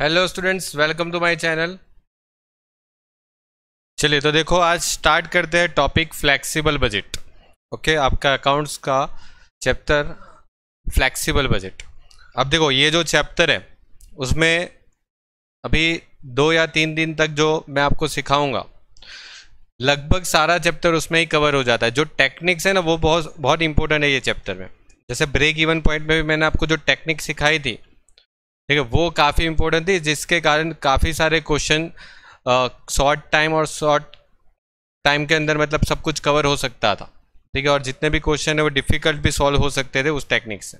hello students welcome to my channel चलिए तो देखो आज स्टार्ट करते हैं टॉपिक फ्लेक्सिबल बजट ओके आपका अकाउंट्स का चैप्टर फ्लेक्सिबल बजट अब देखो ये जो चैप्टर है उसमें अभी दो या तीन दिन तक जो मैं आपको सिखाऊंगा लगभग सारा चैप्टर उसमें ही कवर हो जाता है जो टेक्निक्स है ना वो बहुत बहुत इंपॉर्टेंट है ये चैप्टर में जैसे ब्रेक इवन पॉइंट में भी मैंने आपको जो टेक्निक सिखाई थी ठीक है वो काफ़ी इंपॉर्टेंट थी जिसके कारण काफ़ी सारे क्वेश्चन शॉर्ट टाइम और शॉर्ट टाइम के अंदर मतलब सब कुछ कवर हो सकता था ठीक है और जितने भी क्वेश्चन है वो डिफ़िकल्ट भी सॉल्व हो सकते थे उस टेक्निक से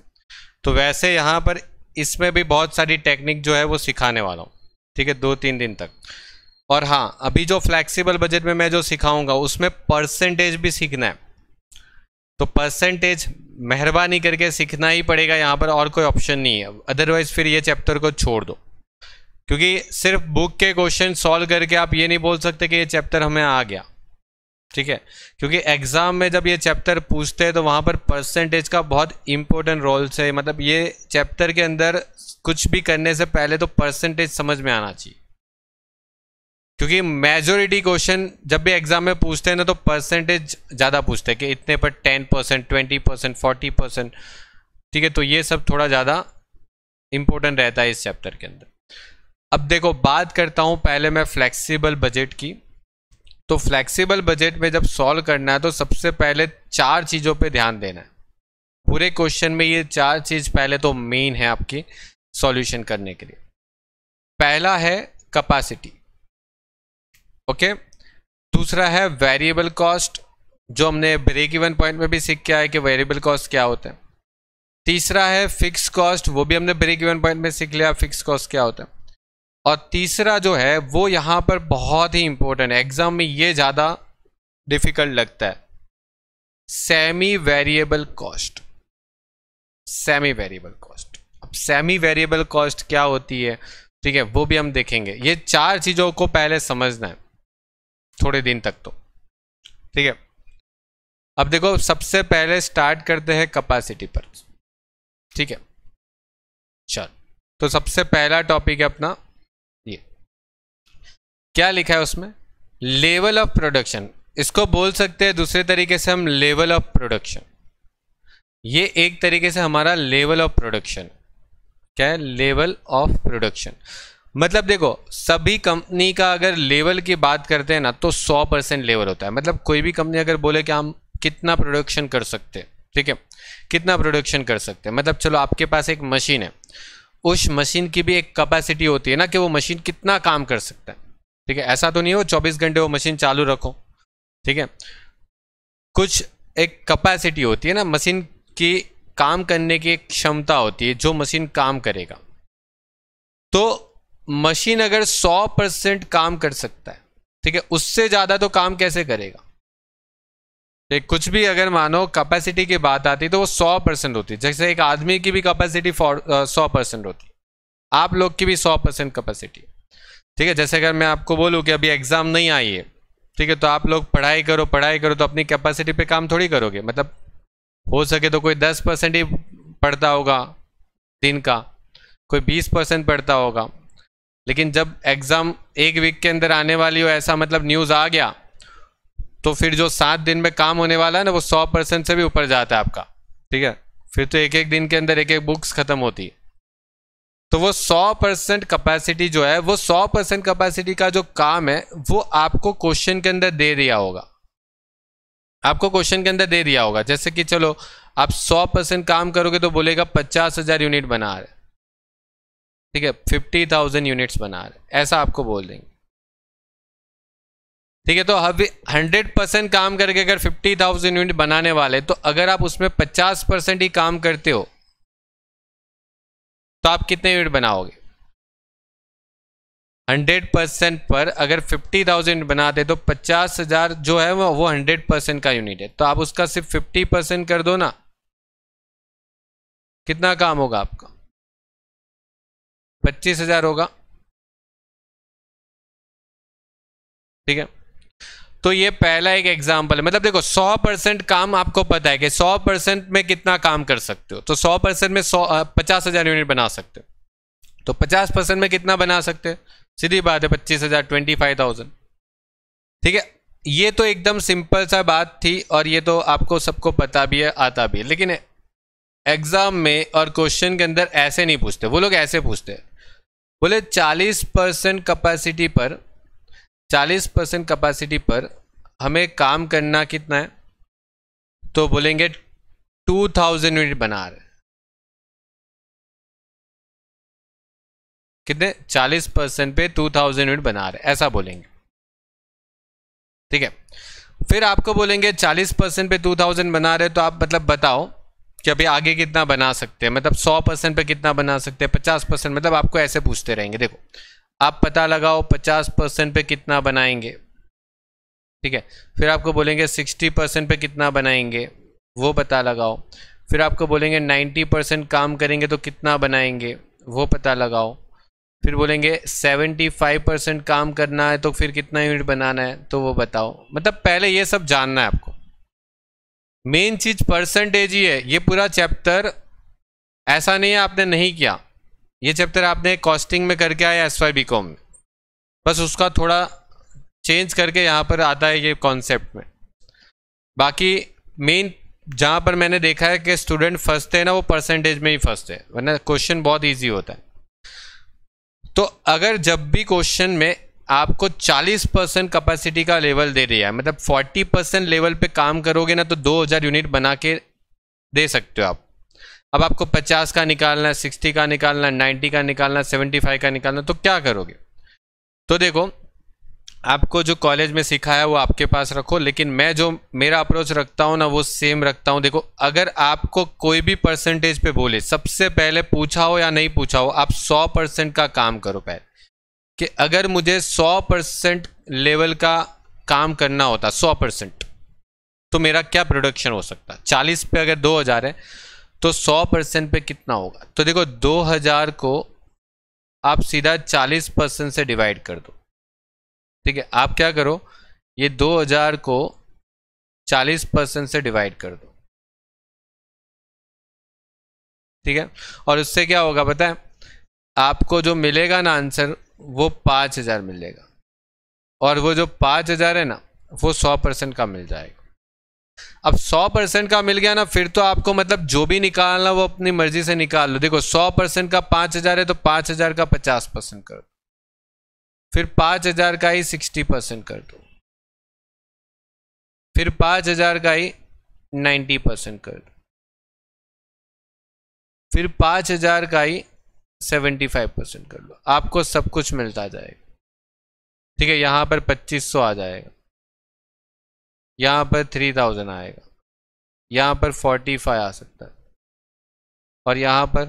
तो वैसे यहाँ पर इसमें भी बहुत सारी टेक्निक जो है वो सिखाने वाला हूँ ठीक है दो तीन दिन तक और हाँ अभी जो फ्लैक्सीबल बजट में मैं जो सिखाऊंगा उसमें परसेंटेज भी सीखना है तो परसेंटेज मेहरबानी करके सीखना ही पड़ेगा यहाँ पर और कोई ऑप्शन नहीं है अदरवाइज फिर ये चैप्टर को छोड़ दो क्योंकि सिर्फ बुक के क्वेश्चन सॉल्व करके आप ये नहीं बोल सकते कि ये चैप्टर हमें आ गया ठीक है क्योंकि एग्जाम में जब ये चैप्टर पूछते हैं तो वहाँ पर परसेंटेज का बहुत इंपॉर्टेंट रोल से मतलब ये चैप्टर के अंदर कुछ भी करने से पहले तो परसेंटेज समझ में आना चाहिए क्योंकि मेजोरिटी क्वेश्चन जब भी एग्जाम में पूछते हैं ना तो परसेंटेज ज़्यादा पूछते हैं कि इतने पर ten percent twenty percent forty percent ठीक है तो ये सब थोड़ा ज़्यादा इम्पोर्टेंट रहता है इस चैप्टर के अंदर अब देखो बात करता हूँ पहले मैं फ्लैक्सीबल बजट की तो फ्लेक्सिबल बजट में जब सॉल्व करना है तो सबसे पहले चार चीज़ों पर ध्यान देना है पूरे क्वेश्चन में ये चार चीज़ पहले तो मेन है आपकी सॉल्यूशन करने के लिए पहला है कैपेसिटी ओके दूसरा है वेरिएबल कॉस्ट जो हमने ब्रेक इवन पॉइंट में भी सीख किया है कि वेरिएबल कॉस्ट क्या होता है तीसरा है फिक्स कॉस्ट वो भी हमने ब्रेक इवन पॉइंट में सीख लिया फिक्स कॉस्ट क्या होता है और तीसरा जो है वो यहाँ पर बहुत ही इंपॉर्टेंट है एग्जाम में ये ज़्यादा डिफिकल्ट लगता है semi variable cost semi variable cost अब सेमी वेरिएबल कॉस्ट क्या होती है ठीक है वो भी हम देखेंगे ये चार चीज़ों को पहले समझना है थोड़े दिन तक तो ठीक है अब देखो सबसे पहले स्टार्ट करते हैं कैपेसिटी पर ठीक है चल तो सबसे पहला टॉपिक है अपना ये क्या लिखा है उसमें लेवल ऑफ प्रोडक्शन इसको बोल सकते हैं दूसरे तरीके से हम लेवल ऑफ प्रोडक्शन ये एक तरीके से हमारा लेवल ऑफ प्रोडक्शन क्या है लेवल ऑफ प्रोडक्शन मतलब देखो सभी कंपनी का अगर लेवल की बात करते हैं ना तो 100 परसेंट लेवल होता है मतलब कोई भी कंपनी अगर बोले कि हम कितना प्रोडक्शन कर सकते हैं ठीक है कितना प्रोडक्शन कर सकते हैं मतलब चलो आपके पास एक मशीन है उस मशीन की भी एक कैपेसिटी होती है ना कि वो मशीन कितना काम कर सकता है ठीक है ऐसा तो नहीं हो चौबीस घंटे वो मशीन चालू रखो ठीक है कुछ एक कैपेसिटी होती है ना मशीन की काम करने की एक क्षमता होती है जो मशीन काम करेगा तो मशीन अगर 100 परसेंट काम कर सकता है ठीक है उससे ज़्यादा तो काम कैसे करेगा ठीक कुछ भी अगर मानो कैपेसिटी की बात आती तो वो 100 परसेंट होती है जैसे एक आदमी की भी कैपेसिटी सौ परसेंट होती है आप लोग की भी 100 परसेंट कैपेसिटी ठीक है जैसे अगर मैं आपको बोलूँ कि अभी एग्ज़ाम नहीं आई है ठीक है तो आप लोग पढ़ाई करो पढ़ाई करो तो अपनी कैपेसिटी पे काम थोड़ी करोगे मतलब हो सके तो कोई दस परसेंट ही पढ़ता होगा दिन का कोई बीस परसेंट पढ़ता होगा लेकिन जब एग्ज़ाम एक वीक के अंदर आने वाली हो ऐसा मतलब न्यूज़ आ गया तो फिर जो सात दिन में काम होने वाला है ना वो सौ परसेंट से भी ऊपर जाता है आपका ठीक है फिर तो एक एक दिन के अंदर एक एक बुक्स ख़त्म होती है तो वो सौ परसेंट कैपेसिटी जो है वो सौ परसेंट कैपेसिटी का जो काम है वो आपको क्वेश्चन के अंदर दे दिया होगा आपको क्वेश्चन के अंदर दे दिया होगा जैसे कि चलो आप सौ परसेंट काम करोगे तो बोलेगा पचास हजार यूनिट बना रहे ठीक है फिफ्टी थाउजेंड यूनिट्स बना रहे ऐसा आपको बोल देंगे ठीक है तो अभी हंड्रेड परसेंट काम करके अगर फिफ्टी थाउजेंड यूनिट बनाने वाले तो अगर आप उसमें पचास परसेंट ही काम करते हो तो आप कितने यूनिट बनाओगे हंड्रेड परसेंट पर अगर फिफ्टी थाउजेंड बनाते तो पचास हजार जो है वो वो हंड्रेड परसेंट का यूनिट है तो आप उसका सिर्फ फिफ्टी परसेंट कर दो ना कितना काम होगा आपका पच्चीस हजार होगा ठीक है तो ये पहला एक एग्जाम्पल है मतलब देखो 100 परसेंट काम आपको पता है कि 100 परसेंट में कितना काम कर सकते हो तो 100 परसेंट में सौ पचास हजार यूनिट बना सकते हो तो 50 परसेंट में कितना बना सकते हो सीधी बात है पच्चीस हजार ट्वेंटी फाइव थाउजेंड ठीक है ये तो एकदम सिंपल सा बात थी और ये तो आपको सबको पता भी है आता भी है लेकिन एग्जाम में और क्वेश्चन के अंदर ऐसे नहीं पूछते वो लोग ऐसे पूछते हैं बोले 40 परसेंट कैपेसिटी पर 40 परसेंट कैपेसिटी पर हमें काम करना कितना है तो बोलेंगे 2000 यूनिट बना रहे कितने 40 परसेंट पे 2000 यूनिट बना रहे ऐसा बोलेंगे ठीक है फिर आपको बोलेंगे 40 परसेंट पे 2000 बना रहे तो आप मतलब बताओ कि अभी आगे कितना बना सकते हैं मतलब 100 परसेंट पर कितना बना सकते हैं 50 परसेंट मतलब आपको ऐसे पूछते रहेंगे देखो आप पता लगाओ 50 परसेंट पर कितना बनाएंगे ठीक है फिर आपको बोलेंगे 60 परसेंट पर कितना बनाएंगे वो पता लगाओ फिर आपको बोलेंगे 90 परसेंट काम करेंगे तो कितना बनाएंगे वो पता लगाओ फिर बोलेंगे 75 परसेंट काम करना है तो फिर कितना यूनिट बनाना है तो वो बताओ मतलब पहले ये सब जानना है आपको मेन चीज परसेंटेज ही है ये पूरा चैप्टर ऐसा नहीं है आपने नहीं किया ये चैप्टर आपने कॉस्टिंग में करके आया एस वाई बी कॉम में बस उसका थोड़ा चेंज करके यहाँ पर आता है ये कॉन्सेप्ट में बाकी मेन जहाँ पर मैंने देखा है कि स्टूडेंट फंसते हैं ना वो परसेंटेज में ही फंसते हैं वरना क्वेश्चन बहुत ईजी होता है तो अगर जब भी क्वेश्चन में आपको 40 परसेंट कैपेसिटी का लेवल दे रही है मतलब 40 परसेंट लेवल पे काम करोगे ना तो 2000 यूनिट बना के दे सकते हो आप अब आपको 50 का निकालना है 60 का निकालना है 90 का निकालना है 75 का निकालना तो क्या करोगे तो देखो आपको जो कॉलेज में सिखाया वो आपके पास रखो लेकिन मैं जो मेरा अप्रोच रखता हूँ ना वो सेम रखता हूँ देखो अगर आपको कोई भी परसेंटेज पे बोले सबसे पहले पूछा हो या नहीं पूछा हो आप 100 परसेंट का काम करो पहले कि अगर मुझे 100 परसेंट लेवल का काम करना होता 100 परसेंट तो मेरा क्या प्रोडक्शन हो सकता 40 पे अगर 2000 है तो 100 परसेंट पे कितना होगा तो देखो 2000 को आप सीधा 40 परसेंट से डिवाइड कर दो ठीक है आप क्या करो ये 2000 को 40 परसेंट से डिवाइड कर दो ठीक है और उससे क्या होगा पता है आपको जो मिलेगा ना आंसर वो पाँच हज़ार मिलेगा और वो जो पाँच हज़ार है ना वो सौ परसेंट का मिल जाएगा अब सौ परसेंट का मिल गया ना फिर तो आपको मतलब जो भी निकालना वो अपनी मर्जी से निकाल लो देखो सौ परसेंट का हजार है तो हजार का पचास परसेंट कर दो फिर हजार का ही सिक्सटी परसेंट कर दो फिर हजार का ही नाइन्टी परसेंट कर दो फिर हजार का ही सेवेंटी फाइव परसेंट कर लो आपको सब कुछ मिलता जाएगा ठीक है यहाँ पर पच्चीस सौ आ जाएगा यहाँ पर थ्री थाउजेंड आएगा यहाँ पर फोर्टी फाइव आ सकता है और यहाँ पर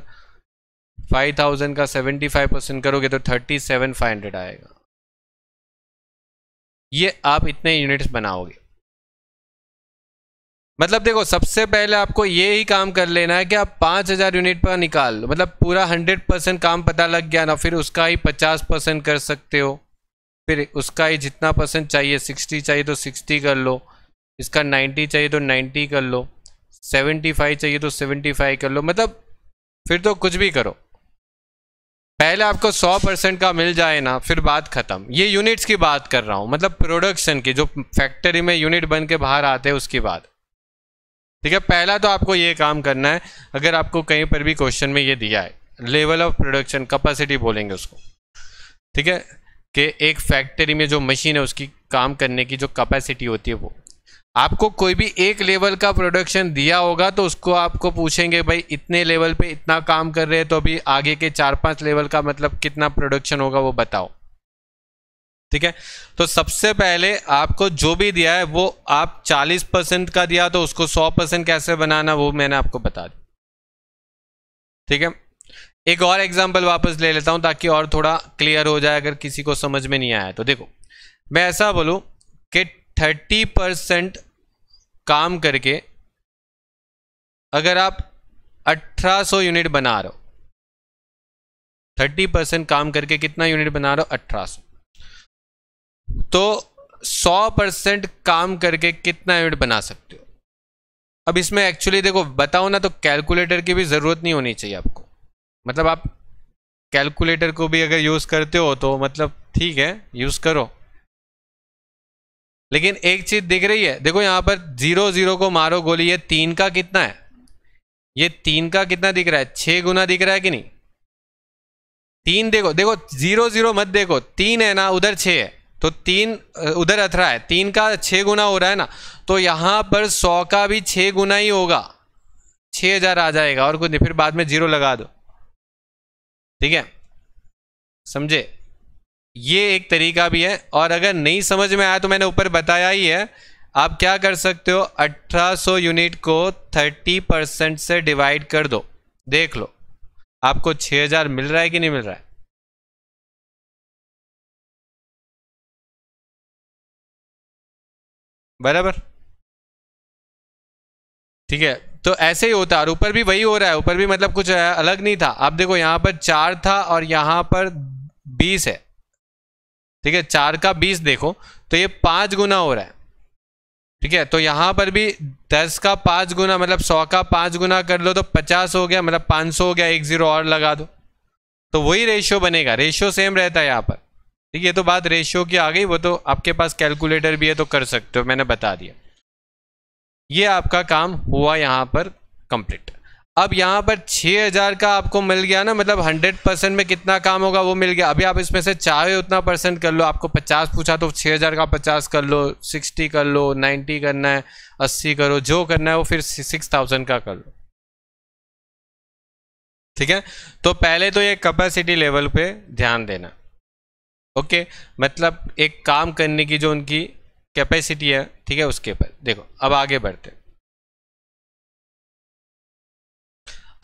फाइव थाउजेंड का सेवेंटी फाइव परसेंट करोगे तो थर्टी सेवन फाइव हंड्रेड आएगा ये आप इतने यूनिट्स बनाओगे मतलब देखो सबसे पहले आपको ये ही काम कर लेना है कि आप पाँच हज़ार यूनिट पर निकाल मतलब पूरा हंड्रेड परसेंट काम पता लग गया ना फिर उसका ही पचास परसेंट कर सकते हो फिर उसका ही जितना परसेंट चाहिए सिक्सटी चाहिए तो सिक्सटी कर लो इसका नाइन्टी चाहिए तो नाइन्टी कर लो सेवेंटी फाइव चाहिए तो सेवेंटी फाइव कर लो मतलब फिर तो कुछ भी करो पहले आपको सौ परसेंट का मिल जाए ना फिर बात ख़त्म ये यूनिट्स की बात कर रहा हूँ मतलब प्रोडक्शन की जो फैक्ट्री में यूनिट बन के बाहर आते हैं उसकी बात ठीक है पहला तो आपको ये काम करना है अगर आपको कहीं पर भी क्वेश्चन में ये दिया है लेवल ऑफ प्रोडक्शन कैपेसिटी बोलेंगे उसको ठीक है कि एक फैक्ट्री में जो मशीन है उसकी काम करने की जो कैपेसिटी होती है वो आपको कोई भी एक लेवल का प्रोडक्शन दिया होगा तो उसको आपको पूछेंगे भाई इतने लेवल पे इतना काम कर रहे हैं तो अभी आगे के चार पांच लेवल का मतलब कितना प्रोडक्शन होगा वो बताओ ठीक है तो सबसे पहले आपको जो भी दिया है वो आप 40 परसेंट का दिया तो उसको 100 परसेंट कैसे बनाना वो मैंने आपको बता दिया ठीक है एक और एग्जाम्पल वापस ले लेता हूं ताकि और थोड़ा क्लियर हो जाए अगर किसी को समझ में नहीं आया तो देखो मैं ऐसा बोलूं कि 30 परसेंट काम करके अगर आप 1800 यूनिट बना रहे हो थर्टी परसेंट काम करके कितना यूनिट बना रहे हो अठारह तो 100 परसेंट काम करके कितना यूनिट बना सकते हो अब इसमें एक्चुअली देखो बताओ ना तो कैलकुलेटर की भी ज़रूरत नहीं होनी चाहिए आपको मतलब आप कैलकुलेटर को भी अगर यूज़ करते हो तो मतलब ठीक है यूज़ करो लेकिन एक चीज़ दिख रही है देखो यहाँ पर जीरो जीरो को मारो गोली ये तीन का कितना है ये तीन का कितना दिख रहा है छः गुना दिख रहा है कि नहीं तीन देखो देखो जीरो जीरो मत देखो तीन है ना उधर छः है तो तीन उधर अथरा है तीन का छः गुना हो रहा है ना तो यहाँ पर सौ का भी छः गुना ही होगा छः हजार आ जाएगा और कुछ नहीं फिर बाद में जीरो लगा दो ठीक है समझे ये एक तरीका भी है और अगर नहीं समझ में आया तो मैंने ऊपर बताया ही है आप क्या कर सकते हो 1800 यूनिट को 30 परसेंट से डिवाइड कर दो देख लो आपको 6000 मिल रहा है कि नहीं मिल रहा है बराबर ठीक है तो ऐसे ही होता है और ऊपर भी वही हो रहा है ऊपर भी मतलब कुछ अलग नहीं था आप देखो यहां पर चार था और यहां पर बीस है ठीक है चार का बीस देखो तो ये पांच गुना हो रहा है ठीक है तो यहां पर भी दस का पांच गुना मतलब सौ का पांच गुना कर लो तो पचास हो गया मतलब पांच सौ हो गया एक जीरो और लगा दो तो वही रेशियो बनेगा रेशियो सेम रहता है यहां पर ठीक है तो बात रेशियो की आ गई वो तो आपके पास कैलकुलेटर भी है तो कर सकते हो मैंने बता दिया ये आपका काम हुआ यहाँ पर कंप्लीट अब यहाँ पर 6000 का आपको मिल गया ना मतलब 100 परसेंट में कितना काम होगा वो मिल गया अभी आप इसमें से चाहे उतना परसेंट कर लो आपको 50 पूछा तो 6000 का 50 कर लो 60 कर लो 90 करना है 80 करो जो करना है वो फिर 6000 का कर लो ठीक है तो पहले तो ये कैपेसिटी लेवल पे ध्यान देना ओके मतलब एक काम करने की जो उनकी कैपेसिटी है ठीक है उसके पर देखो अब आगे बढ़ते हैं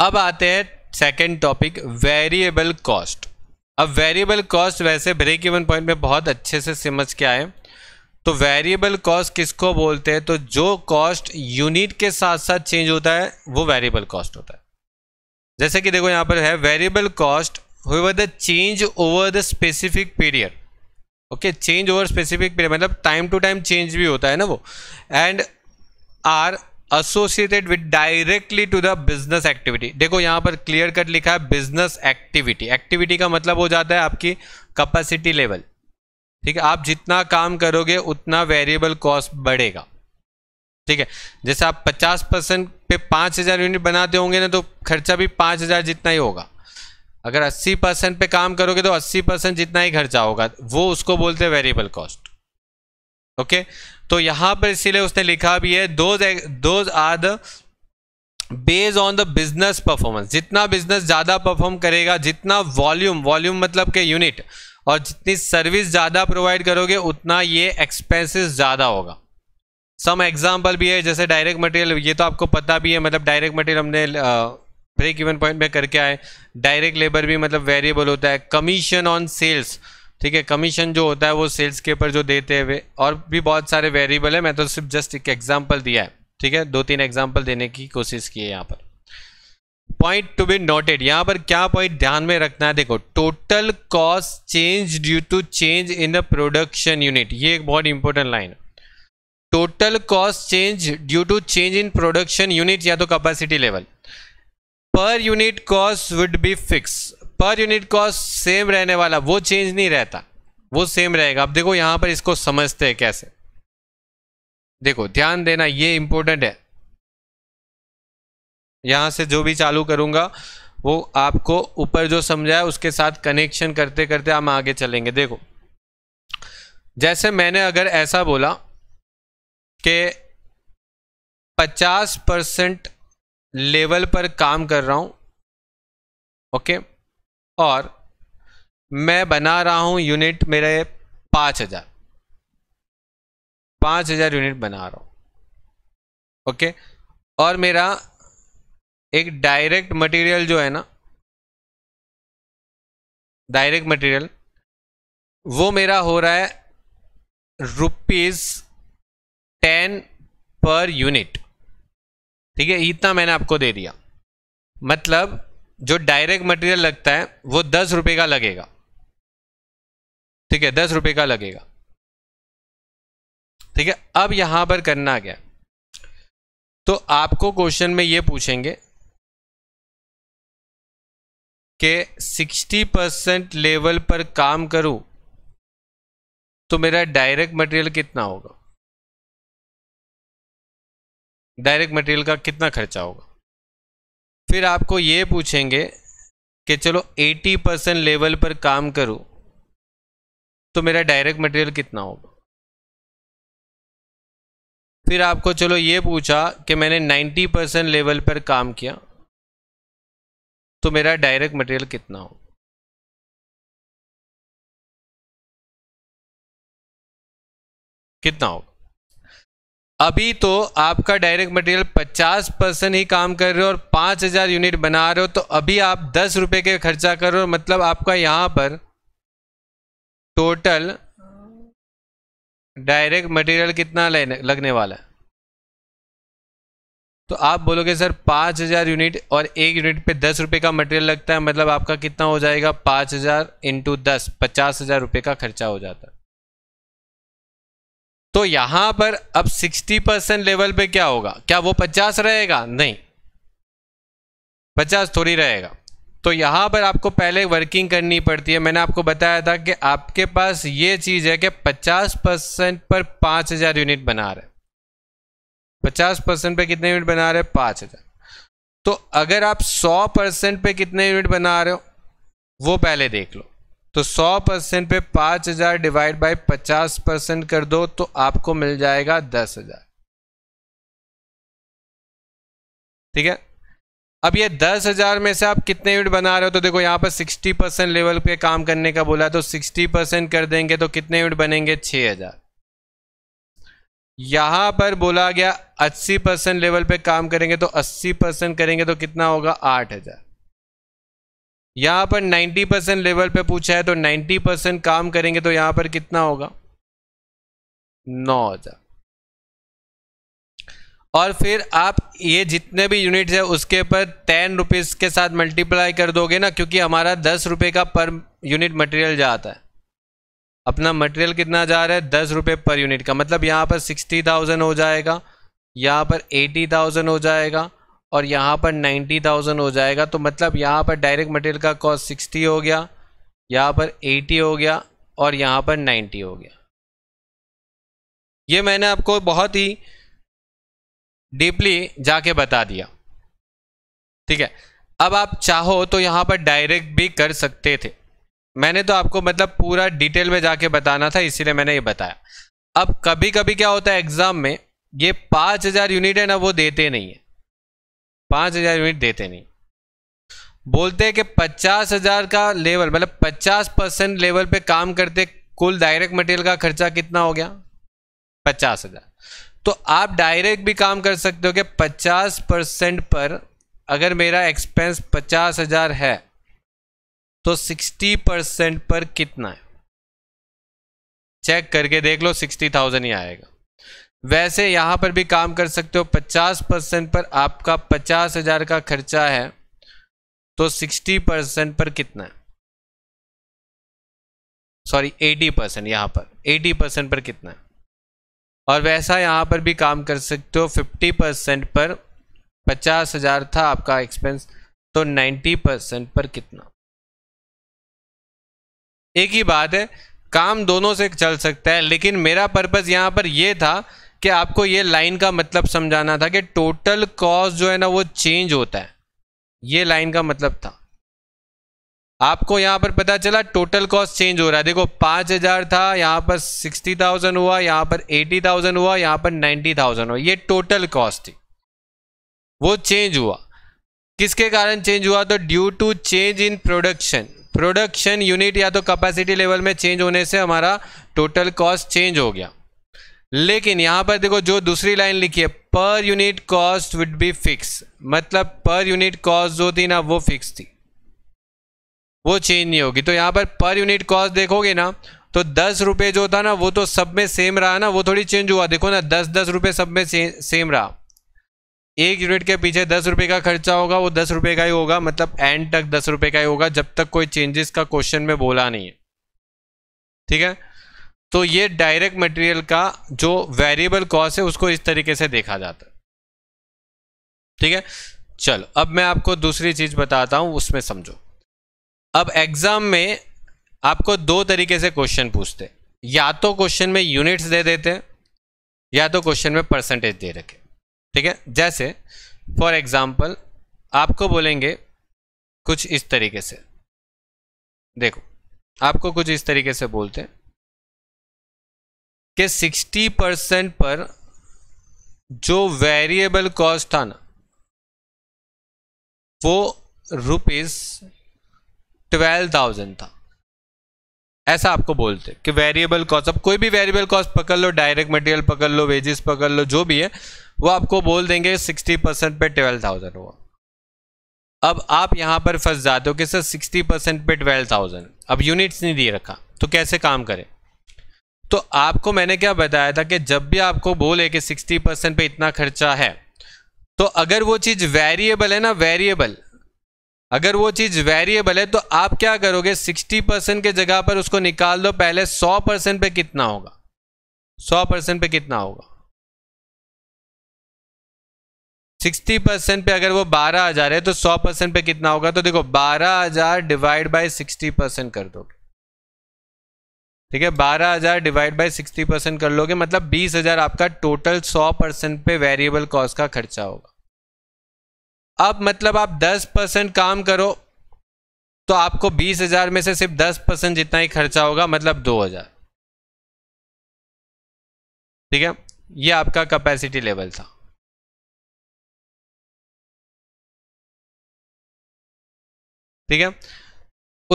अब आते हैं सेकेंड टॉपिक वेरिएबल कॉस्ट अब वेरिएबल कॉस्ट वैसे ब्रेक इवन पॉइंट में बहुत अच्छे से समझ के आए तो वेरिएबल कॉस्ट किसको बोलते हैं तो जो कॉस्ट यूनिट के साथ साथ चेंज होता है वो वेरिएबल कॉस्ट होता है जैसे कि देखो यहां पर है वेरिएबल कॉस्ट हुई the change over the specific period okay change over specific period मतलब टाइम टू टाइम चेंज भी होता है ना वो and are associated with directly to the business activity देखो यहाँ पर क्लियर कट लिखा है बिजनेस एक्टिविटी एक्टिविटी का मतलब हो जाता है आपकी कैपेसिटी लेवल ठीक है आप जितना काम करोगे उतना वेरिएबल कॉस्ट बढ़ेगा ठीक है जैसे आप 50 परसेंट पे 5000 यूनिट बनाते होंगे ना तो खर्चा भी 5000 जितना ही होगा अगर 80 परसेंट पे काम करोगे तो 80 परसेंट जितना ही खर्चा होगा वो उसको बोलते हैं वेरिएबल कॉस्ट ओके तो यहां पर इसीलिए उसने लिखा भी है those are the base on the business performance जितना बिजनेस ज्यादा परफॉर्म करेगा जितना वॉल्यूम वॉल्यूम मतलब के यूनिट और जितनी सर्विस ज्यादा प्रोवाइड करोगे उतना ये एक्सपेंसिस ज्यादा होगा सम एग्जाम्पल भी है जैसे डायरेक्ट मटेरियल ये तो आपको पता भी है मतलब डायरेक्ट मटेरियल हमने ब्रेक इवन पॉइंट पे करके आए डायरेक्ट लेबर भी मतलब वेरिएबल होता है कमीशन ऑन सेल्स ठीक है कमीशन जो होता है वो सेल्स के ऊपर जो देते हुए और भी बहुत सारे वेरिएबल है मैं तो सिर्फ जस्ट एक एग्जाम्पल दिया है ठीक है दो तीन एग्जाम्पल देने की कोशिश की है यहाँ पर पॉइंट टू बी नोटेड यहाँ पर क्या पॉइंट ध्यान में रखना है देखो total cost change due to change in the production unit ये एक बहुत important line total cost change due to change in production unit या तो capacity level per unit cost would be fix per unit cost same रहने वाला वो change नहीं रहता वो सेम रहेगा अब देखो यहां पर इसको समझते हैं कैसे देखो ध्यान देना ये इंपॉर्टेंट है यहां से जो भी चालू करूंगा वो आपको ऊपर जो समझाया उसके साथ कनेक्शन करते करते हम आगे चलेंगे देखो जैसे मैंने अगर ऐसा बोला कि 50 परसेंट लेवल पर काम कर रहा हूं ओके और मैं बना रहा हूं यूनिट मेरे पांच हज़ार पांच हज़ार यूनिट बना रहा हूं ओके और मेरा एक डायरेक्ट मटेरियल जो है ना डायरेक्ट मटेरियल वो मेरा हो रहा है रुपीज़ टेन पर यूनिट ठीक है इतना मैंने आपको दे दिया मतलब जो डायरेक्ट मटेरियल लगता है वो दस रुपये का लगेगा ठीक है दस रुपये का लगेगा ठीक है अब यहां पर करना क्या तो आपको क्वेश्चन में ये पूछेंगे कि 60 परसेंट लेवल पर काम करूं तो मेरा डायरेक्ट मटेरियल कितना होगा डायरेक्ट मटेरियल का कितना खर्चा होगा फिर आपको ये पूछेंगे कि चलो 80 परसेंट लेवल पर काम करूं तो मेरा डायरेक्ट मटेरियल कितना होगा फिर आपको चलो ये पूछा कि मैंने 90 परसेंट लेवल पर काम किया तो मेरा डायरेक्ट मटेरियल कितना होगा कितना होगा अभी तो आपका डायरेक्ट मटेरियल 50 परसेंट ही काम कर रहे हो और 5000 यूनिट बना रहे हो तो अभी आप दस रुपये के खर्चा कर रहे हो मतलब आपका यहाँ पर टोटल डायरेक्ट मटेरियल कितना लगने वाला है तो आप बोलोगे सर 5000 हज़ार यूनिट और एक यूनिट पे दस रुपये का मटेरियल लगता है मतलब आपका कितना हो जाएगा पाँच हज़ार इंटू दस पचास हज़ार का खर्चा हो जाता है तो यहां पर अब 60 परसेंट लेवल पे क्या होगा क्या वो 50 रहेगा नहीं 50 थोड़ी रहेगा तो यहां पर आपको पहले वर्किंग करनी पड़ती है मैंने आपको बताया था कि आपके पास ये चीज है कि 50 परसेंट पर 5000 यूनिट बना रहे 50 परसेंट पे कितने यूनिट बना रहे पांच हजार तो अगर आप 100 परसेंट पे कितने यूनिट बना रहे हो वो पहले देख लो तो 100 परसेंट पे 5000 डिवाइड बाय 50 परसेंट कर दो तो आपको मिल जाएगा 10000 ठीक है अब ये 10000 में से आप कितने यूनिट बना रहे हो तो देखो यहां पर 60 परसेंट लेवल पे काम करने का बोला तो 60 परसेंट कर देंगे तो कितने यूनिट बनेंगे 6000 यहां पर बोला गया 80 परसेंट लेवल पे काम करेंगे तो 80 परसेंट करेंगे तो कितना होगा 8000 यहाँ पर 90 परसेंट लेवल पे पूछा है तो 90 परसेंट काम करेंगे तो यहाँ पर कितना होगा नौ हजार और फिर आप ये जितने भी यूनिट्स है उसके पर टेन रुपीज़ के साथ मल्टीप्लाई कर दोगे ना क्योंकि हमारा दस रुपये का पर यूनिट मटेरियल जाता है अपना मटेरियल कितना जा रहा है दस रुपये पर यूनिट का मतलब यहाँ पर सिक्सटी थाउजेंड हो जाएगा यहाँ पर एटी थाउजेंड हो जाएगा और यहाँ पर नाइन्टी थाउजेंड हो जाएगा तो मतलब यहाँ पर डायरेक्ट मटेरियल का कॉस्ट सिक्सटी हो गया यहाँ पर एटी हो गया और यहाँ पर नाइन्टी हो गया ये मैंने आपको बहुत ही डीपली जाके बता दिया ठीक है अब आप चाहो तो यहाँ पर डायरेक्ट भी कर सकते थे मैंने तो आपको मतलब पूरा डिटेल में जाके बताना था इसीलिए मैंने ये बताया अब कभी कभी क्या होता है एग्ज़ाम में ये पाँच हज़ार यूनिट है ना वो देते नहीं है पाँच हज़ार यूनिट देते नहीं बोलते हैं कि पचास हज़ार का लेवल मतलब पचास परसेंट लेवल पे काम करते कुल डायरेक्ट मटेरियल का खर्चा कितना हो गया पचास हज़ार तो आप डायरेक्ट भी काम कर सकते हो कि पचास परसेंट पर अगर मेरा एक्सपेंस पचास हज़ार है तो सिक्सटी परसेंट पर कितना है चेक करके देख लो सिक्सटी थाउजेंड ही आएगा वैसे यहाँ पर भी काम कर सकते हो 50 परसेंट पर आपका पचास हजार का खर्चा है तो 60 परसेंट पर कितना है सॉरी 80 परसेंट यहाँ पर 80 परसेंट पर कितना है और वैसा यहाँ पर भी काम कर सकते हो 50 परसेंट पर पचास हजार था आपका एक्सपेंस तो 90 परसेंट पर कितना एक ही बात है काम दोनों से चल सकता है लेकिन मेरा पर्पज़ यहाँ पर यह था कि आपको ये लाइन का मतलब समझाना था कि टोटल कॉस्ट जो है ना वो चेंज होता है ये लाइन का मतलब था आपको यहाँ पर पता चला टोटल कॉस्ट चेंज हो रहा है देखो पांच हज़ार था यहाँ पर सिक्सटी थाउजेंड हुआ यहाँ पर एटी थाउजेंड हुआ यहाँ पर नाइनटी थाउजेंड हुआ ये टोटल कॉस्ट थी वो चेंज हुआ किसके कारण चेंज हुआ तो due to change in production production unit या तो कैपेसिटी लेवल में चेंज होने से हमारा टोटल कॉस्ट चेंज हो गया लेकिन यहां पर देखो जो दूसरी लाइन लिखी है per unit cost would be fix मतलब पर यूनिट कॉस्ट जो थी ना वो फिक्स थी वो चेंज नहीं होगी तो यहां पर पर यूनिट कॉस्ट देखोगे ना तो दस रुपए जो था ना वो तो सब में सेम रहा ना वो थोड़ी चेंज हुआ देखो ना दस दस रुपए सब में से, सेम रहा एक यूनिट के पीछे दस रुपए का खर्चा होगा वो दस रुपए का ही होगा मतलब एंड तक दस रुपए का ही होगा जब तक कोई चेंजेस का क्वेश्चन में बोला नहीं है ठीक है तो ये डायरेक्ट मटेरियल का जो वेरिएबल कॉस्ट है उसको इस तरीके से देखा जाता है ठीक है चलो अब मैं आपको दूसरी चीज बताता हूं उसमें समझो अब एग्जाम में आपको दो तरीके से क्वेश्चन पूछते हैं या तो क्वेश्चन में यूनिट्स दे देते हैं या तो क्वेश्चन में परसेंटेज दे रखे ठीक है जैसे फॉर एग्जाम्पल आपको बोलेंगे कुछ इस तरीके से देखो आपको कुछ इस तरीके से बोलते हैं कि 60 परसेंट पर जो वेरिएबल कॉस्ट था ना वो रुपीज ट्वेल्व थाउजेंड था ऐसा आपको बोलते कि वेरिएबल कॉस्ट अब कोई भी वेरिएबल कॉस्ट पकड़ लो डायरेक्ट मटेरियल पकड़ लो वेजेस पकड़ लो जो भी है वो आपको बोल देंगे सिक्सटी परसेंट पे ट्वेल्व थाउजेंड हुआ अब आप यहां पर फंस जाते हो कि सर सिक्सटी परसेंट पे ट्वेल्व थाउजेंड अब यूनिट्स नहीं दिए रखा तो कैसे काम करें तो आपको मैंने क्या बताया था कि जब भी आपको बोले कि 60 परसेंट पे इतना खर्चा है तो अगर वो चीज़ वेरिएबल है ना वेरिएबल अगर वो चीज़ वेरिएबल है तो आप क्या करोगे 60 परसेंट के जगह पर उसको निकाल दो पहले 100 परसेंट पे कितना होगा 100 परसेंट पे कितना होगा 60 परसेंट पे अगर वो 12000 है तो 100 परसेंट पे कितना होगा तो देखो 12000 डिवाइड बाई सिक्सटी परसेंट कर दोगे ठीक है बारह हजार डिवाइड बाई सिक्सटी परसेंट कर लोगे मतलब बीस हजार आपका टोटल सौ परसेंट पे वेरिएबल कॉस्ट का खर्चा होगा अब मतलब आप दस परसेंट काम करो तो आपको बीस हजार में से सिर्फ दस परसेंट जितना ही खर्चा होगा मतलब दो हजार ठीक है ये आपका कैपेसिटी लेवल था ठीक है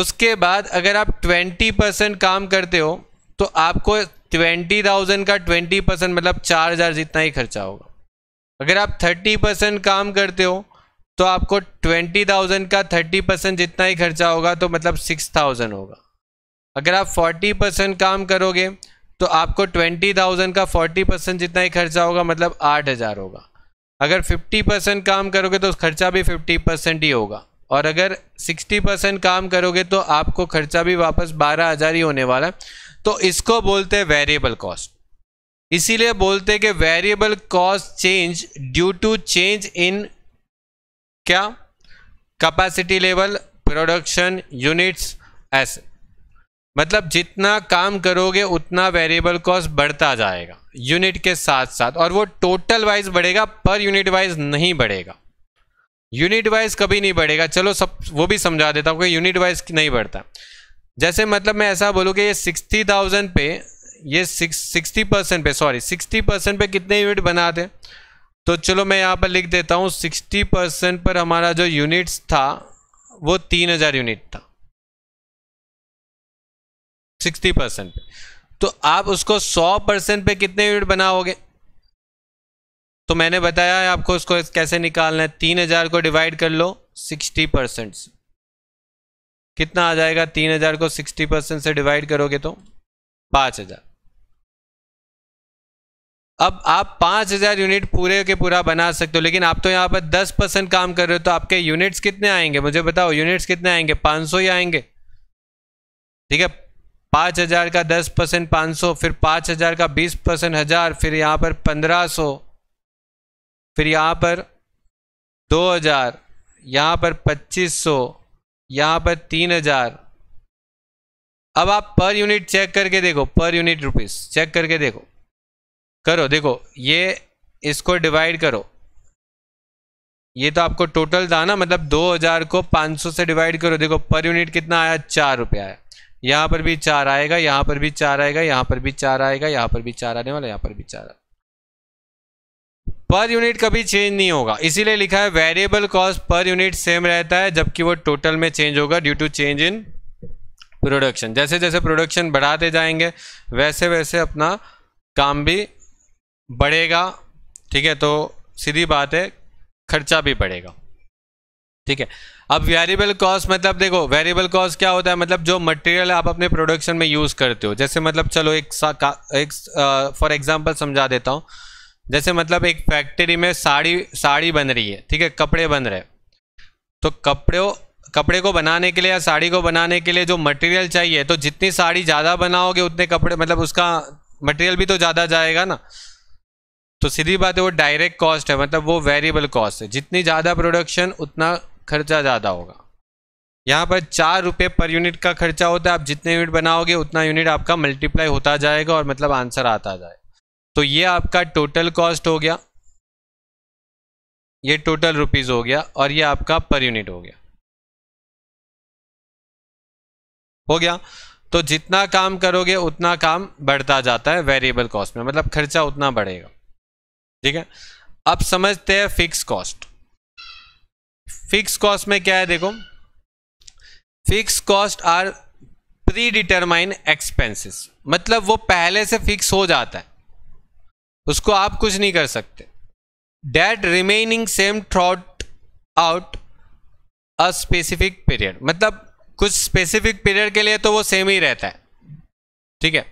उसके बाद अगर आप 20 परसेंट काम करते हो तो आपको 20,000 का 20 परसेंट मतलब 4,000 जितना ही खर्चा होगा अगर आप 30 परसेंट काम करते हो तो आपको 20,000 का 30 परसेंट जितना ही खर्चा होगा तो मतलब 6,000 होगा अगर आप 40 परसेंट काम करोगे तो आपको 20,000 का 40 परसेंट जितना ही खर्चा होगा मतलब 8,000 होगा अगर 50 परसेंट काम करोगे तो खर्चा भी 50 परसेंट ही होगा और अगर 60 परसेंट काम करोगे तो आपको खर्चा भी वापस बारह हज़ार ही होने वाला है तो इसको बोलते हैं वेरिएबल कॉस्ट इसीलिए बोलते हैं कि variable cost change due to change in क्या कैपेसिटी लेवल प्रोडक्शन यूनिट्स ऐसे मतलब जितना काम करोगे उतना वेरिएबल कॉस्ट बढ़ता जाएगा यूनिट के साथ साथ और वो टोटल वाइज बढ़ेगा पर यूनिट वाइज नहीं बढ़ेगा यूनिट वाइज कभी नहीं बढ़ेगा चलो सब वो भी समझा देता हूँ कि यूनिट वाइज नहीं बढ़ता जैसे मतलब मैं ऐसा बोलूँ कि ये सिक्सटी थाउजेंड पे ये सिक्सटी परसेंट पे सॉरी सिक्सटी परसेंट पे कितने यूनिट बना तो चलो मैं यहाँ पर लिख देता हूँ सिक्सटी परसेंट पर हमारा जो यूनिट्स था वो तीन हज़ार यूनिट था सिक्सटी परसेंट पे तो आप उसको सौ परसेंट पे कितने यूनिट बनाओगे तो मैंने बताया है आपको इसको कैसे निकालना है तीन हजार को डिवाइड कर लो सिक्सटी परसेंट कितना आ जाएगा तीन हजार को सिक्सटी परसेंट से डिवाइड करोगे तो पांच हजार अब आप पांच हजार यूनिट पूरे के पूरा बना सकते हो लेकिन आप तो यहां पर दस परसेंट काम कर रहे हो तो आपके यूनिट्स कितने आएंगे मुझे बताओ यूनिट्स कितने आएंगे पांच सौ ही आएंगे ठीक है पांच हजार का दस परसेंट पांच सौ फिर पांच हजार का बीस परसेंट हजार फिर यहां पर पंद्रह सौ फिर यहाँ पर 2000 यहाँ पर 2500 यहाँ पर 3000 अब आप पर यूनिट चेक करके देखो पर यूनिट रुपीस चेक करके देखो करो देखो ये इसको डिवाइड करो ये तो आपको टोटल था ना मतलब 2000 को 500 से डिवाइड करो देखो पर यूनिट कितना आया चार रुपया आया यहाँ पर भी चार आएगा यहाँ पर भी चार आएगा यहाँ पर भी चार आएगा यहाँ पर भी चार आने वाला यहाँ पर भी चार आएगा पर यूनिट कभी चेंज नहीं होगा इसीलिए लिखा है variable cost per unit same रहता है जबकि वो टोटल में चेंज होगा due to change in production जैसे जैसे प्रोडक्शन बढ़ाते जाएंगे वैसे वैसे अपना काम भी बढ़ेगा ठीक है तो सीधी बात है खर्चा भी बढ़ेगा ठीक है अब वेरिएबल कॉस्ट मतलब देखो वेरिएबल कॉस्ट क्या होता है मतलब जो मटेरियल आप अपने प्रोडक्शन में यूज़ करते हो जैसे मतलब चलो एक, एक फॉर एग्जाम्पल समझा देता हूँ जैसे मतलब एक फैक्ट्री में साड़ी साड़ी बन रही है ठीक है कपड़े बन रहे तो कपड़े कपड़े को बनाने के लिए या साड़ी को बनाने के लिए जो मटेरियल चाहिए तो जितनी साड़ी ज़्यादा बनाओगे उतने कपड़े मतलब उसका मटेरियल भी तो ज़्यादा जाएगा ना तो सीधी बात है वो डायरेक्ट कॉस्ट है मतलब वो वेरिएबल कॉस्ट है जितनी ज़्यादा प्रोडक्शन उतना खर्चा ज़्यादा होगा यहाँ पर चार रुपये पर यूनिट का खर्चा होता है आप जितने यूनिट बनाओगे उतना यूनिट आपका मल्टीप्लाई होता जाएगा और मतलब आंसर आता जाएगा तो ये आपका टोटल कॉस्ट हो गया ये टोटल रुपीज हो गया और ये आपका पर यूनिट हो गया हो गया तो जितना काम करोगे उतना काम बढ़ता जाता है वेरिएबल कॉस्ट में मतलब खर्चा उतना बढ़ेगा ठीक है अब समझते हैं फिक्स कॉस्ट फिक्स कॉस्ट में क्या है देखो fix cost are predetermine expenses मतलब वो पहले से फिक्स हो जाता है उसको आप कुछ नहीं कर सकते that remaining same throughout a specific period मतलब कुछ स्पेसिफिक पीरियड के लिए तो वो सेम ही रहता है ठीक है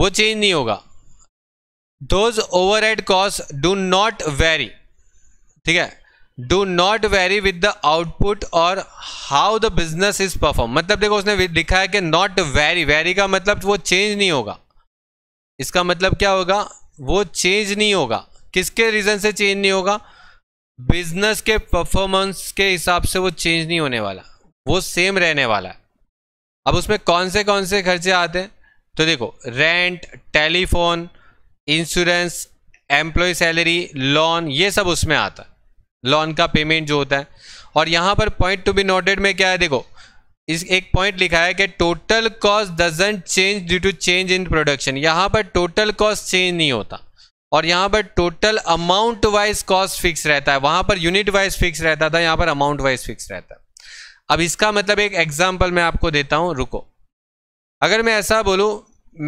वो चेंज नहीं होगा those overhead cost do not vary ठीक है do not vary with the output और how the business is perform मतलब देखो उसने लिखा है कि नॉट वेरी वेरी का मतलब वो चेंज नहीं होगा इसका मतलब क्या होगा वो चेंज नहीं होगा किसके रीज़न से चेंज नहीं होगा बिजनेस के परफॉर्मेंस के हिसाब से वो चेंज नहीं होने वाला वो सेम रहने वाला है अब उसमें कौन से कौन से खर्चे आते हैं तो देखो rent telephone insurance employ salary loan ये सब उसमें आता है लोन का पेमेंट जो होता है और यहाँ पर पॉइंट टू बी नोटेड में क्या है देखो इस एक पॉइंट लिखा है कि total cost doesn't change due to change in production यहां पर टोटल कॉस्ट चेंज नहीं होता और यहां पर total amount wise cost fix रहता है वहां पर यूनिट वाइज फिक्स रहता था यहां पर अमाउंट वाइज फिक्स रहता है अब इसका मतलब एक एग्जाम्पल मैं आपको देता हूं रुको अगर मैं ऐसा बोलू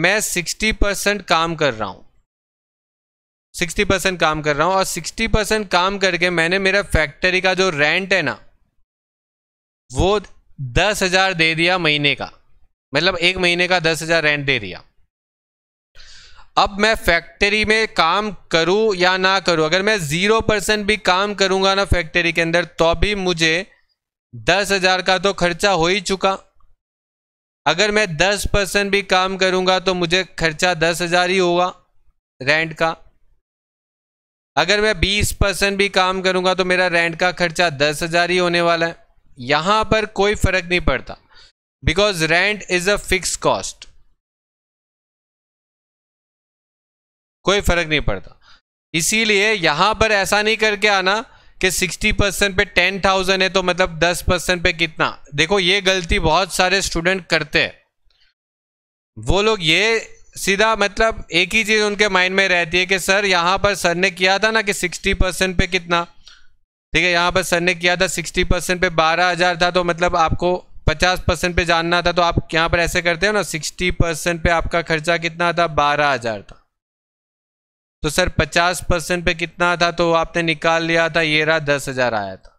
मैं सिक्सटी परसेंट काम कर रहा हूं सिक्सटी परसेंट काम कर रहा हूं और सिक्सटी परसेंट काम करके मैंने मेरा फैक्ट्री का जो रेंट है ना वो दस हजार दे दिया महीने का मतलब एक महीने का दस हजार रेंट दे दिया अब मैं फैक्ट्री में काम करूं या ना करूं अगर मैं जीरो परसेंट भी काम करूंगा ना फैक्ट्री के अंदर तो भी मुझे दस हजार का तो खर्चा हो ही चुका अगर मैं दस परसेंट भी काम करूंगा तो मुझे खर्चा दस हजार ही होगा रेंट का अगर मैं बीस परसेंट भी काम करूंगा तो मेरा रेंट का खर्चा दस हजार ही होने वाला है यहां पर कोई फर्क नहीं पड़ता because rent is a fix cost कोई फर्क नहीं पड़ता इसीलिए यहां पर ऐसा नहीं करके आना कि 60 परसेंट पे 10,000 है तो मतलब 10 परसेंट पे कितना देखो ये गलती बहुत सारे स्टूडेंट करते हैं वो लोग ये सीधा मतलब एक ही चीज उनके माइंड में रहती है कि सर यहां पर सर ने किया था ना कि 60 परसेंट पे कितना ठीक है यहाँ पर सर ने किया था सिक्सटी परसेंट पे बारह हज़ार था तो मतलब आपको पचास परसेंट पे जानना था तो आप यहाँ पर ऐसे करते हो ना सिक्सटी परसेंट पे आपका खर्चा कितना था बारह हज़ार था तो सर पचास परसेंट पे कितना था तो आपने निकाल लिया था ये रहा दस हज़ार आया था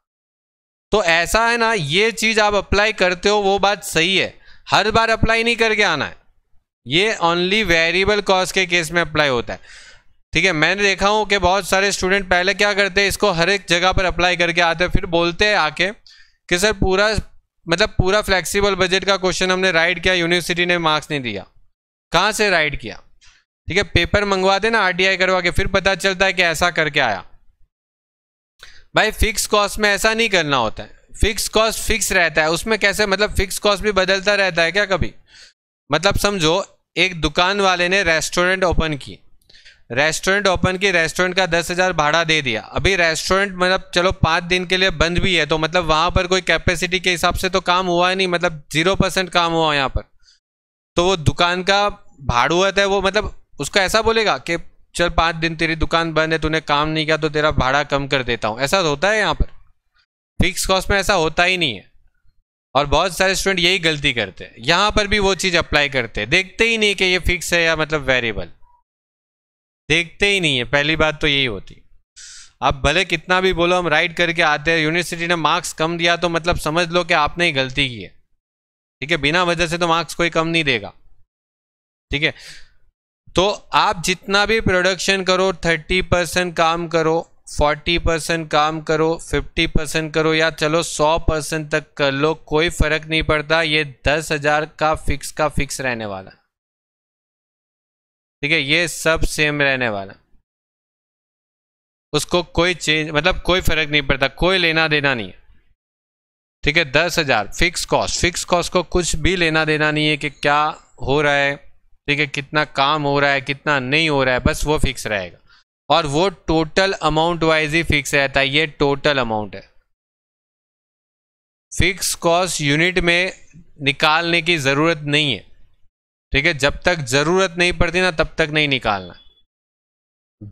तो ऐसा है ना ये चीज़ आप अप्लाई करते हो वो बात सही है हर बार अप्लाई नहीं करके आना है ये ओनली वेरिएबल कॉस्ट के केस में अप्लाई होता है ठीक है मैंने देखा हूँ कि बहुत सारे स्टूडेंट पहले क्या करते हैं इसको हर एक जगह पर अप्लाई करके आते हैं फिर बोलते हैं आके कि सर पूरा मतलब पूरा फ्लेक्सिबल बजट का क्वेश्चन हमने राइड किया यूनिवर्सिटी ने मार्क्स नहीं दिया कहाँ से राइड किया ठीक है पेपर मंगवाते ना आरटीआई करवा के फिर पता चलता है कि ऐसा करके आया भाई फिक्स कॉस्ट में ऐसा नहीं करना होता है फिक्स कॉस्ट फिक्स रहता है उसमें कैसे मतलब फिक्स कॉस्ट भी बदलता रहता है क्या कभी मतलब समझो एक दुकान वाले ने रेस्टोरेंट ओपन की रेस्टोरेंट ओपन की रेस्टोरेंट का दस हज़ार भाड़ा दे दिया अभी रेस्टोरेंट मतलब चलो पाँच दिन के लिए बंद भी है तो मतलब वहाँ पर कोई कैपेसिटी के हिसाब से तो काम हुआ ही नहीं मतलब जीरो परसेंट काम हुआ यहाँ पर तो वो दुकान का भाड़ुआत है वो मतलब उसको ऐसा बोलेगा कि चल पाँच दिन तेरी दुकान बंद है तूने काम नहीं किया तो तेरा भाड़ा कम कर देता हूँ ऐसा होता है यहाँ पर फिक्स कॉस्ट में ऐसा होता ही नहीं है और बहुत सारे स्टूडेंट यही गलती करते हैं यहाँ पर भी वो चीज़ अप्लाई करते हैं देखते ही नहीं कि ये फिक्स है या मतलब वेरिएबल देखते ही नहीं है पहली बात तो यही होती आप भले कितना भी बोलो हम राइड करके आते हैं यूनिवर्सिटी ने मार्क्स कम दिया तो मतलब समझ लो कि आपने ही गलती की है ठीक है बिना वजह से तो मार्क्स कोई कम नहीं देगा ठीक है तो आप जितना भी प्रोडक्शन करो थर्टी परसेंट काम करो फोर्टी परसेंट काम करो फिफ्टी परसेंट करो या चलो सौ परसेंट तक कर लो कोई फर्क नहीं पड़ता ये दस हजार का फिक्स का फिक्स रहने वाला है ठीक है ये सब सेम रहने वाला उसको कोई चेंज मतलब कोई फर्क नहीं पड़ता कोई लेना देना नहीं है ठीक है दस हजार फिक्स कॉस्ट फिक्स कॉस्ट को कुछ भी लेना देना नहीं है कि क्या हो रहा है ठीक है कितना काम हो रहा है कितना नहीं हो रहा है बस वो फिक्स रहेगा और वो टोटल अमाउंट वाइज ही फिक्स रहता है ये टोटल अमाउंट है फिक्स कॉस्ट यूनिट में निकालने की ज़रूरत नहीं है ठीक है जब तक जरूरत नहीं पड़ती ना तब तक नहीं निकालना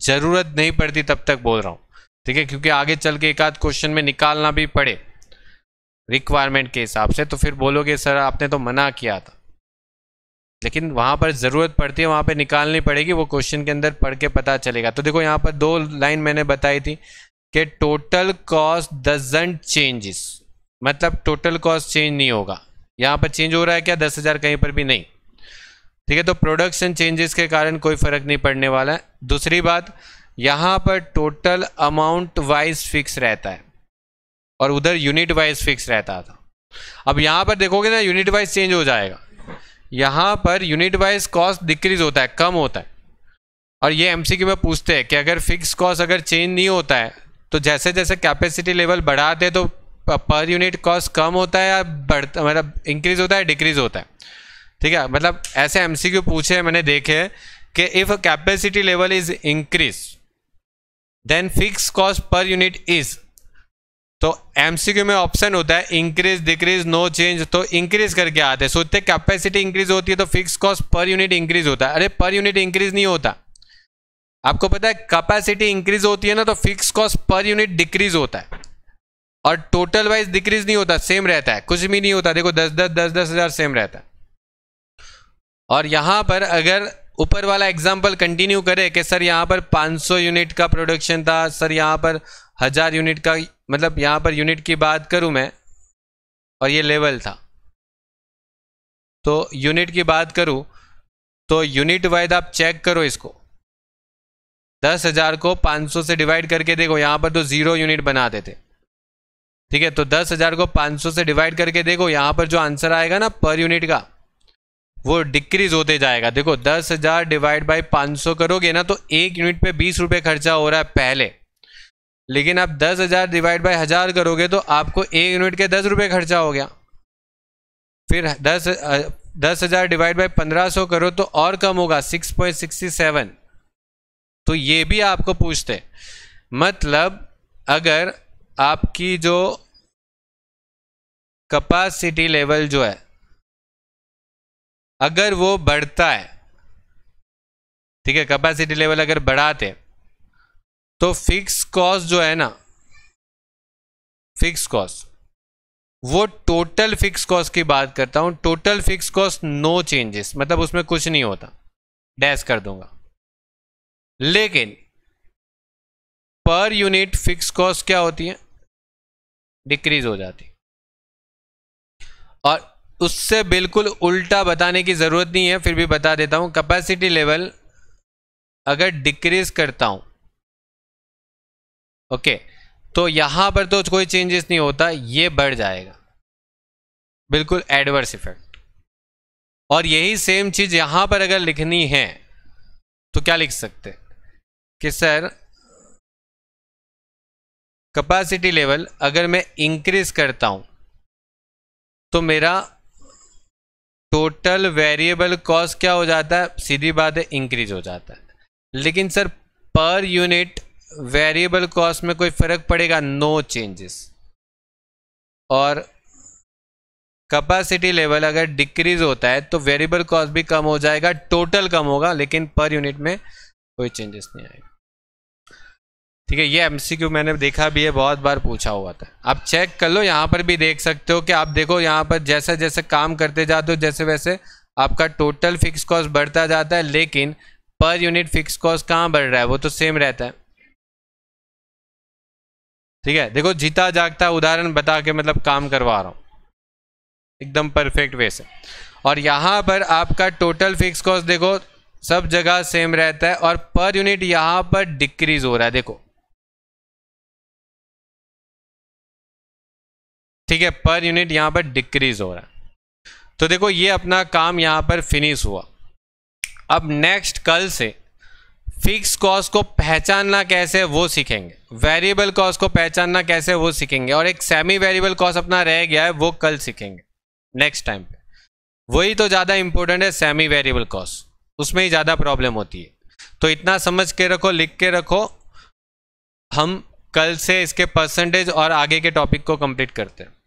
जरूरत नहीं पड़ती तब तक बोल रहा हूं ठीक है क्योंकि आगे चल के एक आध क्वेश्चन में निकालना भी पड़े रिक्वायरमेंट के हिसाब से तो फिर बोलोगे सर आपने तो मना किया था लेकिन वहां पर ज़रूरत पड़ती है वहां पर निकालनी पड़ेगी वो क्वेश्चन के अंदर पढ़ के पता चलेगा तो देखो यहां पर दो लाइन मैंने बताई थी कि टोटल कॉस्ट डजेंट चेंजेस मतलब टोटल कॉस्ट चेंज नहीं होगा यहां पर चेंज हो रहा है क्या दस हज़ार कहीं पर भी नहीं ठीक है तो प्रोडक्शन चेंजेस के कारण कोई फ़र्क नहीं पड़ने वाला है दूसरी बात यहां पर टोटल अमाउंट वाइज फिक्स रहता है और उधर यूनिट वाइज फिक्स रहता था अब यहां पर देखोगे ना यूनिट वाइज चेंज हो जाएगा यहां per unit wise cost decrease होता है कम होता है और ये एम में पूछते हैं कि अगर फिक्स कॉस्ट अगर चेंज नहीं होता है तो जैसे जैसे कैपेसिटी लेवल बढ़ाते तो पर यूनिट कॉस्ट कम होता है या बढ़ता मतलब इंक्रीज होता है डिक्रीज होता है ठीक है मतलब ऐसे एमसीक्यू पूछे हैं मैंने देखे कि if capacity level is increase then fix cost per unit is तो एमसीक्यू में ऑप्शन होता है इंक्रीज डिक्रीज नो चेंज तो इंक्रीज करके आते हैं सोचते कैपेसिटी इंक्रीज होती है तो fix cost per unit increase होता है अरे पर यूनिट इंक्रीज नहीं होता आपको पता है कैपेसिटी इंक्रीज होती है ना तो fix cost per unit decrease होता है और टोटल वाइज डिक्रीज नहीं होता सेम रहता है कुछ भी नहीं होता देखो दस दस दस दस हजार सेम रहता है और यहाँ पर अगर ऊपर वाला एग्जाम्पल कंटिन्यू करे कि सर यहाँ पर 500 यूनिट का प्रोडक्शन था सर यहाँ पर हज़ार यूनिट का मतलब यहाँ पर यूनिट की बात करूँ मैं और ये लेवल था तो यूनिट की बात करूँ तो यूनिट वाइज आप चेक करो इसको दस हज़ार को 500 से डिवाइड करके देखो यहाँ पर तो ज़ीरो यूनिट बनाते थे ठीक है तो दस हज़ार को 500 से डिवाइड करके देखो यहाँ पर जो आंसर आएगा ना पर यूनिट का वो डिक्रीज होते जाएगा देखो दस हजार डिवाइड बाई पाँच सौ करोगे ना तो एक यूनिट पे बीस रुपये खर्चा हो रहा है पहले लेकिन आप दस हजार डिवाइड बाई हजार करोगे तो आपको एक यूनिट के दस रुपये खर्चा हो गया फिर दस दस हजार डिवाइड बाई पंद्रह सौ करो तो और कम होगा सिक्स पॉइंट सिक्सटी सेवन तो ये भी आपको पूछते मतलब अगर आपकी जो कैपेसिटी लेवल जो है अगर वो बढ़ता है ठीक है कैपेसिटी लेवल अगर बढ़ाते तो फिक्स कॉस्ट जो है ना फिक्स कॉस्ट वो टोटल फिक्स कॉस्ट की बात करता हूं total fix cost no changes मतलब उसमें कुछ नहीं होता डैश कर दूंगा लेकिन पर यूनिट फिक्स कॉस्ट क्या होती है डिक्रीज हो जाती उससे बिल्कुल उल्टा बताने की ज़रूरत नहीं है फिर भी बता देता हूँ कैपेसिटी लेवल अगर डिक्रीज करता हूँ ओके तो यहाँ पर तो कोई चेंजेस नहीं होता ये बढ़ जाएगा बिल्कुल एडवर्स इफेक्ट और यही सेम चीज़ यहाँ पर अगर लिखनी है तो क्या लिख सकते कि सर कैपेसिटी लेवल अगर मैं इंक्रीज करता हूँ तो मेरा टोटल वेरिएबल कॉस्ट क्या हो जाता है सीधी बात है इंक्रीज हो जाता है लेकिन sir per unit variable cost में कोई फर्क पड़ेगा नो चेंजेस और कैपेसिटी लेवल अगर डिक्रीज होता है तो वेरिएबल कॉस्ट भी कम हो जाएगा टोटल कम होगा लेकिन पर यूनिट में कोई चेंजेस नहीं आएगा ठीक है ये एमसीक्यू मैंने देखा भी है बहुत बार पूछा हुआ था आप चेक कर लो यहाँ पर भी देख सकते हो कि आप देखो यहाँ पर जैसे जैसे काम करते जाते हो जैसे वैसे आपका टोटल फिक्स कॉस्ट बढ़ता जाता है लेकिन पर यूनिट फिक्स कॉस्ट कहाँ बढ़ रहा है वो तो सेम रहता है ठीक है देखो जीता जागता उदाहरण बता के मतलब काम करवा रहा हूँ एकदम परफेक्ट वे से और यहाँ पर आपका टोटल फिक्स कॉस्ट देखो सब जगह सेम रहता है और पर यूनिट यहाँ पर डिक्रीज हो रहा है देखो ठीक है पर यूनिट यहाँ पर डिक्रीज हो रहा है तो देखो ये अपना काम यहाँ पर फिनिश हुआ अब नेक्स्ट कल से फिक्स कॉस्ट को पहचानना कैसे वो सीखेंगे वेरिएबल कॉस्ट को पहचानना कैसे वो सीखेंगे और एक सेमी वेरिएबल कॉस्ट अपना रह गया है वो कल सीखेंगे नेक्स्ट टाइम पे वही तो ज़्यादा इंपॉर्टेंट है सेमी वेरिएबल कॉस्ट उसमें ही ज़्यादा प्रॉब्लम होती है तो इतना समझ के रखो लिख के रखो हम कल से इसके परसेंटेज और आगे के टॉपिक को कंप्लीट करते हैं